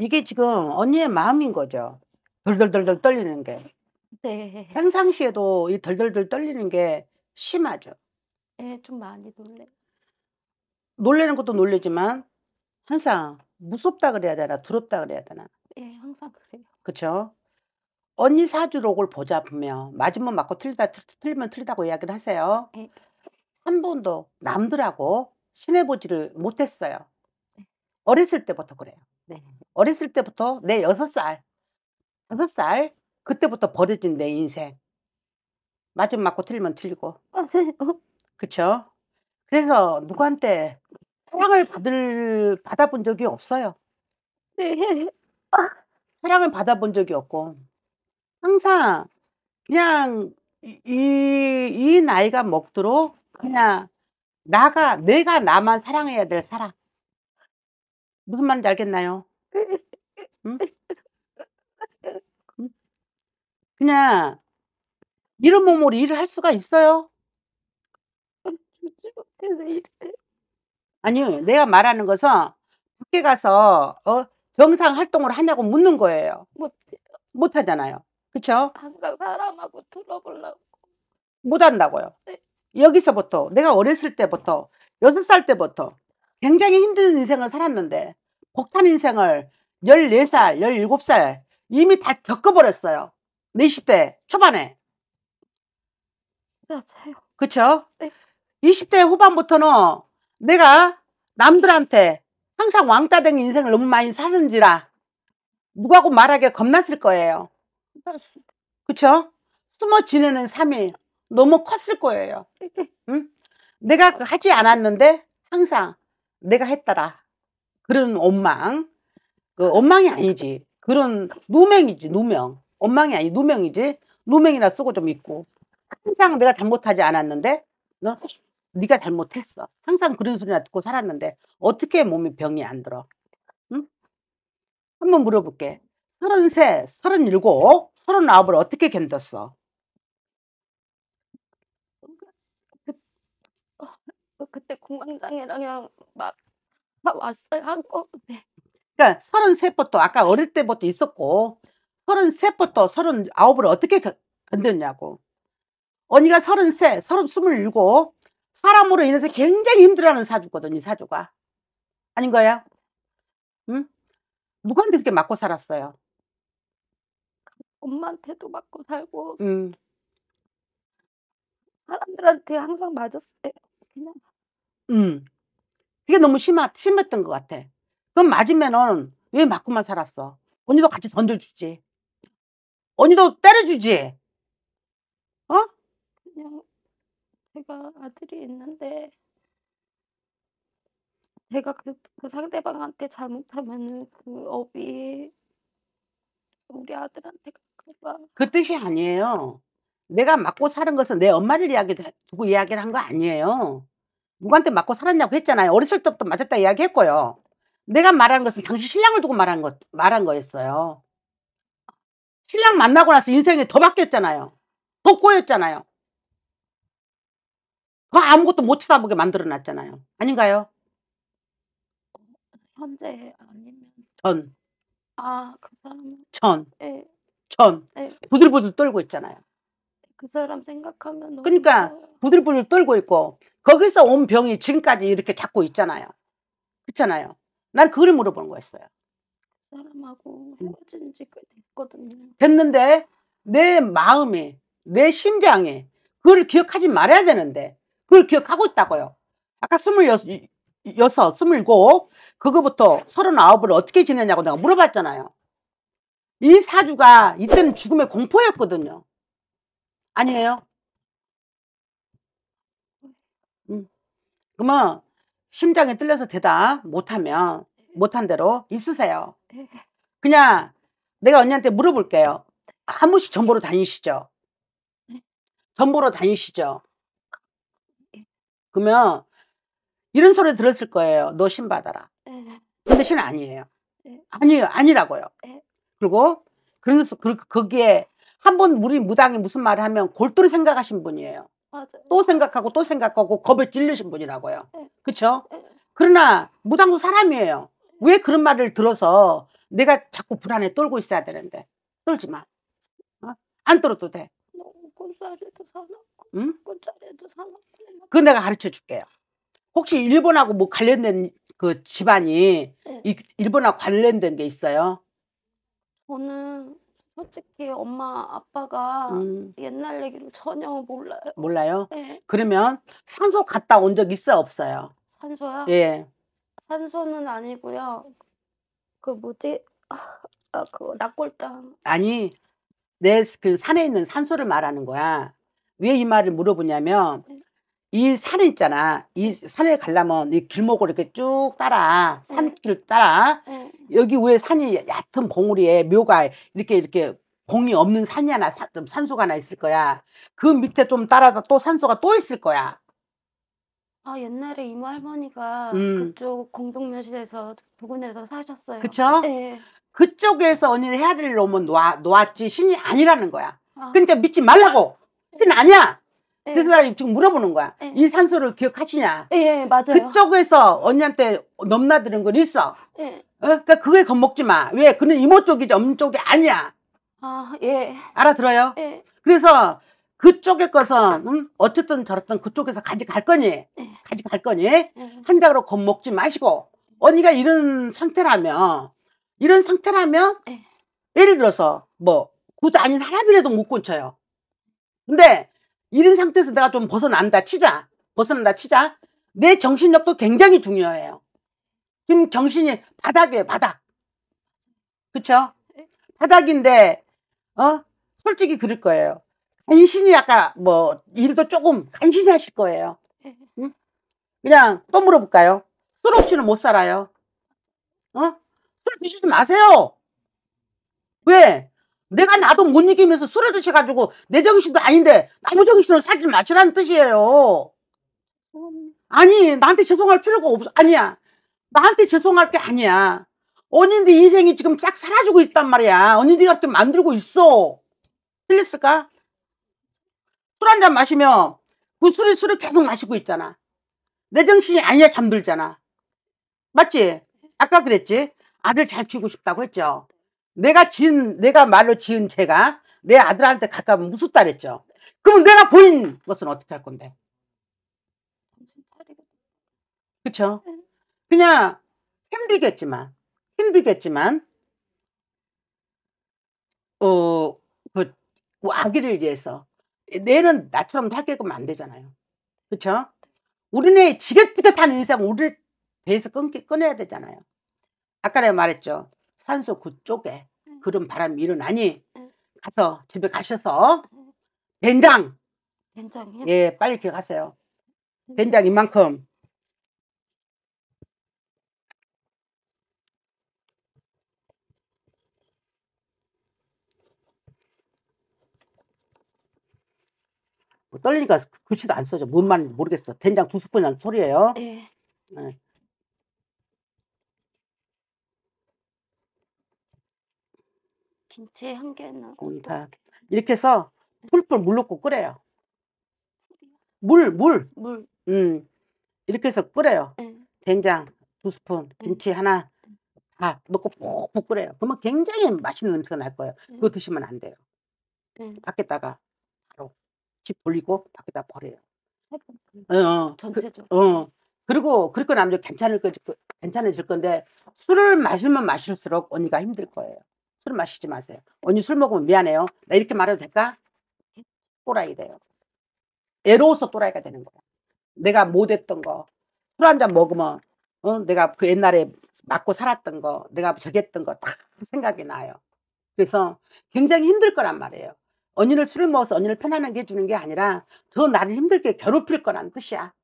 이게 지금 언니의 마음인 거죠. 덜덜덜덜 떨리는 게. 네. 평상시에도 이 덜덜덜 떨리는 게 심하죠. 네, 좀 많이 놀래. 놀래는 것도 놀래지만 항상 무섭다 그래야 되나 두렵다 그래야 되나. 네, 항상 그래요. 그렇죠. 언니 사주록을 보자 보면 맞으면 맞고 틀리다 틀리면 틀리다고 이야기를 하세요. 네. 한 번도 남들하고 친해보지를 못했어요. 네. 어렸을 때부터 그래요. 네. 어렸을 때부터 내 여섯 살 다섯 살 그때부터 버려진 내 인생. 맞으면 맞고 틀리면 틀리고. 그쵸? 그래서 누구한테 사랑을 받을, 받아본 적이 없어요. 네. 사랑을 받아본 적이 없고. 항상 그냥 이, 이, 이 나이가 먹도록 그냥 나가, 내가 나만 사랑해야 될 사랑. 무슨 말인지 알겠나요? 응? 그냥 이런 몸으로 일을 할 수가 있어요? 아니요, 내가 말하는 것은 밖에 가서 어, 정상 활동을 하냐고 묻는 거예요. 못, 하잖아요. 그쵸? 항상 사람하고 들어보려고. 못 한다고요. 네. 여기서부터, 내가 어렸을 때부터, 여섯 살 때부터, 굉장히 힘든 인생을 살았는데 폭탄 인생을 14살, 17살 이미 다 겪어버렸어요. 20대 초반에. 맞아요. 그쵸? 네. 20대 후반부터는 내가 남들한테 항상 왕따된 인생을 너무 많이 사는지라 누구하고 말하기 겁났을 거예요. 그쵸? 숨어 지내는 삶이 너무 컸을 거예요. 네. 응? 내가 그 하지 않았는데 항상 내가 했더라 그런 원망 그 아. 원망이 아니지 그런 누명이지 누명 원망이 아니 누명이지 누명이나 쓰고 좀 있고 항상 내가 잘못하지 않았는데 너 네가 잘못했어 항상 그런 소리나 듣고 살았는데 어떻게 몸이 병이 안 들어 응? 한번 물어볼게 33, 37, 39을 어떻게 견뎠어 그때 공황장애랑 막다 왔어요 한꺼번 그러니까 33부터 아까 어릴 때부터 있었고 33부터 39을 어떻게 견뎠냐고. 언니가 33, 27, 사람으로 인해서 굉장히 힘들어하는 사주거든 이 사주가. 아닌 거야? 응? 누구한테 그렇게 맞고 살았어요? 엄마한테도 맞고 살고 응. 사람들한테 항상 맞았어요. 그냥 음. 그게 너무 심하, 심했던 것 같아. 그럼 맞으면은 왜 맞고만 살았어? 언니도 같이 던져주지. 언니도 때려주지. 어? 그냥 제가 아들이 있는데 제가 그, 그 상대방한테 잘못하면은 그 업이 우리 아들한테 갈까봐. 그 뜻이 아니에요. 내가 맞고 사는 것은 내 엄마를 이야기 두고 이야기를 한 거 아니에요. 누구한테 맞고 살았냐고 했잖아요. 어렸을 때부터 맞았다 이야기했고요. 내가 말하는 것은 당신 신랑을 두고 말한 것 말한 거였어요. 신랑 만나고 나서 인생이 더 바뀌었잖아요. 더 꼬였잖아요. 더 아무것도 못 쳐다보게 만들어놨잖아요. 아닌가요? 현재 아니면 전. 아, 그 사람 전. 네. 전. 네. 부들부들 떨고 있잖아요. 그 사람 생각하면 너무 그러니까 부들부들 떨고 있고 거기서 온 병이 지금까지 이렇게 잡고 있잖아요. 그렇잖아요. 난 그걸 물어보는 거였어요. 그 사람하고 음. 헤어진 지꽤 됐거든요. 됐는데 내 마음이 내 심장이 그걸 기억하지 말아야 되는데 그걸 기억하고 있다고요. 아까 26, 27, 그거부터 39을 어떻게 지내냐고 내가 물어봤잖아요. 이 사주가 이때는 죽음의 공포였거든요. 아니에요. 음. 그러면 심장이 뚫려서 대답 못하면 못한 대로 있으세요. 그냥 내가 언니한테 물어볼게요. 한 번씩 전보로 다니시죠. 전보로 다니시죠. 그러면 이런 소리 들었을 거예요. 너 신 받아라. 근데 신 아니에요. 아니에요. 아니라고요. 그리고 그런 그, 거기에 한번 우리 무당이 무슨 말을 하면 골똘히 생각하신 분이에요. 맞아요. 또 생각하고 또 생각하고 겁에 찔리신 분이라고요. 네. 그렇죠? 네. 그러나 무당도 사람이에요. 왜 그런 말을 들어서 내가 자꾸 불안에 떨고 있어야 되는데 떨지 마. 어? 안 떨어도 돼. 꿈자리도 사놨고 응? 꿈자리도 사놨고 그 내가 가르쳐 줄게요. 혹시 일본하고 뭐 관련된 그 집안이 네. 일본하고 관련된 게 있어요? 저는 솔직히 엄마 아빠가 음. 옛날 얘기를 전혀 몰라요. 몰라요? 네. 그러면 산소 갔다 온 적 있어 없어요? 산소요? 예. 산소는 아니고요. 그 뭐지? 아, 아 그 낙골당. 아니 내 그 산에 있는 산소를 말하는 거야. 왜 이 말을 물어보냐면 네. 이 산에 있잖아. 이 산에 가려면 이 길목을 이렇게 쭉 따라 산길 따라 응. 여기 위에 산이 얕은 봉우리에 묘가 이렇게 이렇게 봉이 없는 산이 하나 사, 좀 산소가 하나 있을 거야. 그 밑에 좀 따라다 또 산소가 또 있을 거야. 아 옛날에 이모 할머니가 음. 그쪽 공동묘실에서 부근에서 사셨어요. 그쵸? 네. 그쪽에서 언니는 해아릴 놈은 놓아, 놓았지 신이 아니라는 거야. 아. 그러니까 믿지 말라고. 신 아니야. 예. 그래서 나 지금 물어보는 거야. 예. 일산소를 기억하시냐? 예, 예, 맞아요. 그쪽에서 언니한테 넘나드는 건 있어. 예. 어? 그니까 그게 겁먹지 마. 왜? 그는 이모 쪽이지 엄 쪽이 아니야. 아, 예. 알아들어요? 예. 그래서 그쪽에 거서 음, 어쨌든 저렇든 그쪽에서 가져갈 거니 예. 가져갈 거니 예. 한다고 겁먹지 마시고 언니가 이런 상태라면 이런 상태라면 예. 예를 들어서 뭐구 아닌 하람이라도 못 고쳐요. 근데 이런 상태에서 내가 좀 벗어난다 치자. 벗어난다 치자. 내 정신력도 굉장히 중요해요. 지금 정신이 바닥이에요, 바닥. 그쵸? 네. 바닥인데, 어? 솔직히 그럴 거예요. 간신히 아까 뭐, 일도 조금 간신히 하실 거예요. 네. 응? 그냥 또 물어볼까요? 술 없이는 못 살아요. 어? 술 드시지 마세요. 왜? 내가 나도 못 이기면서 술을 드셔가지고 내 정신도 아닌데 남무 정신으로 살지 마시라는 뜻이에요. 아니 나한테 죄송할 필요가 없어. 아니야. 나한테 죄송할 게 아니야. 언니네 인생이 지금 싹 사라지고 있단 말이야. 언니네가 좀 만들고 있어. 틀렸을까? 술 한 잔 마시면 그 술이 술을 계속 마시고 있잖아. 내 정신이 아니야 잠들잖아. 맞지? 아까 그랬지? 아들 잘 키우고 싶다고 했죠? 내가 지은 내가 말로 지은 죄가 내 아들한테 갈까면 무섭다 그랬죠. 그럼 내가 본인 것은 어떻게 할 건데? 그쵸? 네. 그냥 힘들겠지만 힘들겠지만 어그 아기를 위해서 내는 나처럼 살게끔 안 되잖아요. 그쵸? 우리네 지긋지긋한 인생 우리 대해서 끊기, 꺼내야 되잖아요. 아까 내가 말했죠. 산소 그쪽에 그런 바람이 일어나니 가서 집에 가셔서 된장 된장이요? 예 빨리 기억하세요 된장 이만큼 뭐 떨리니까 그, 글씨도 안 써져 뭔 말인지 모르겠어 된장 두 스푼이라는 소리예요 네. 예. 예. 김치 한 개는 공기밥. 이렇게 해서 네. 풀풀 물 넣고 끓여요. 물, 물. 물. 음. 이렇게 해서 끓여요. 네. 된장 두 스푼, 네. 김치 하나, 네. 밥 넣고 푹푹 끓여요. 그러면 굉장히 맛있는 냄새가 날 거예요. 그거 드시면 안 돼요. 밖에다가 바로 집 돌리고 밖에다 버려요. 어, 어 그 전체적으로. 그, 어. 그리고 그렇게 나면 괜찮을 거 괜찮아질 건데 술을 마시면 마실수록 언니가 힘들 거예요. 술 마시지 마세요. 언니 술 먹으면 미안해요. 나 이렇게 말해도 될까? 또라이 돼요. 애로워서 또라이가 되는 거야. 내가 못했던 거. 술 한 잔 먹으면 어? 내가 그 옛날에 맞고 살았던 거, 내가 저겠던 거다 생각이 나요. 그래서 굉장히 힘들 거란 말이에요. 언니를 술을 먹어서 언니를 편안하게 해주는 게 아니라 더 나를 힘들게 괴롭힐 거란 뜻이야.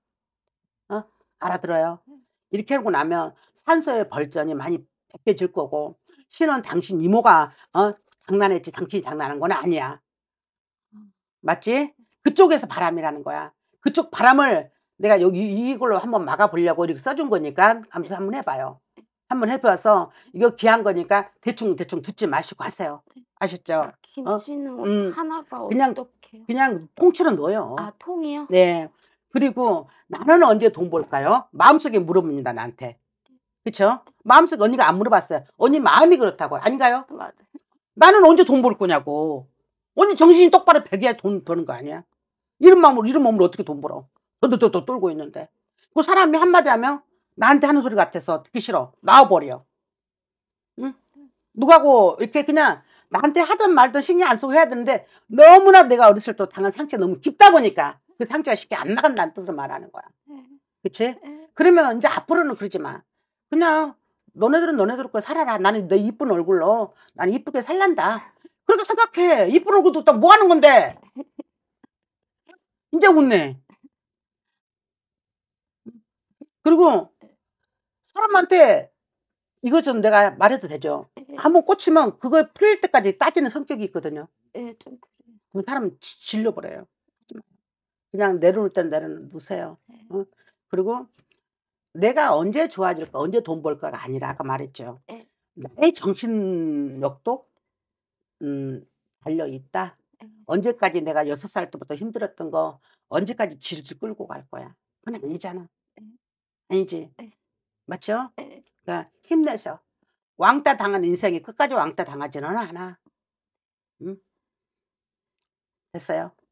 어? 알아들어요? 네. 이렇게 하고 나면 산소의 벌전이 많이 벗겨질 거고 신은 당신 이모가 어 장난했지 당신이 장난한 건 아니야. 맞지? 그쪽에서 바람이라는 거야. 그쪽 바람을 내가 여기 이걸로 한번 막아보려고 이렇게 써준 거니까 감수 한번 해봐요. 한번 해봐서 이거 귀한 거니까 대충 대충 듣지 마시고 하세요. 네. 아셨죠? 아, 김치는 어? 음, 하나가 그냥 어떡해요? 그냥 통째로 넣어요. 아 통이요? 네. 그리고 나는 언제 돈 벌까요? 마음속에 물어봅니다 나한테. 그쵸? 마음속 언니가 안 물어봤어요. 언니 마음이 그렇다고. 아닌가요? 맞아. 나는 언제 돈 벌 거냐고. 언니 정신이 똑바로 백이야 돈 버는 거 아니야? 이런 마음으로, 이런 몸으로 어떻게 돈 벌어? 너도너 떨고 있는데. 그 사람이 한마디 하면 나한테 하는 소리 같아서 듣기 싫어. 나와버려. 응? 누가고 이렇게 그냥 나한테 하든 말든 신경 안 쓰고 해야 되는데 너무나 내가 어렸을 때 당한 상처 너무 깊다 보니까 그 상처가 쉽게 안 나간다는 뜻을 말하는 거야. 네. 그치? 네. 그러면 이제 앞으로는 그러지 마. 그냥 너네들은 너네들 거 살아라. 나는 내 이쁜 얼굴로 나는 이쁘게 살란다. 그렇게 생각해. 이쁜 얼굴도 또뭐 하는 건데? 이제 웃네. 그리고 사람한테 이거좀 내가 말해도 되죠. 네. 한번 꽂히면 그걸 풀릴 때까지 따지는 성격이 있거든요. 네, 그래요. 그럼 사람 질려버려요. 그냥 내려놓을 땐 내려놓으세요. 네. 어? 그리고 내가 언제 좋아질까, 언제 돈 벌까가 아니라 아까 말했죠. 네. 정신력도 음, 달려 있다. 예. 언제까지 내가 여섯 살 때부터 힘들었던 거 언제까지 질질 끌고 갈 거야? 그건 아니잖아. 예. 아니지. 맞죠? 그러니까 힘내서 왕따 당한 인생이 끝까지 왕따 당하지는 않아. 응? 됐어요?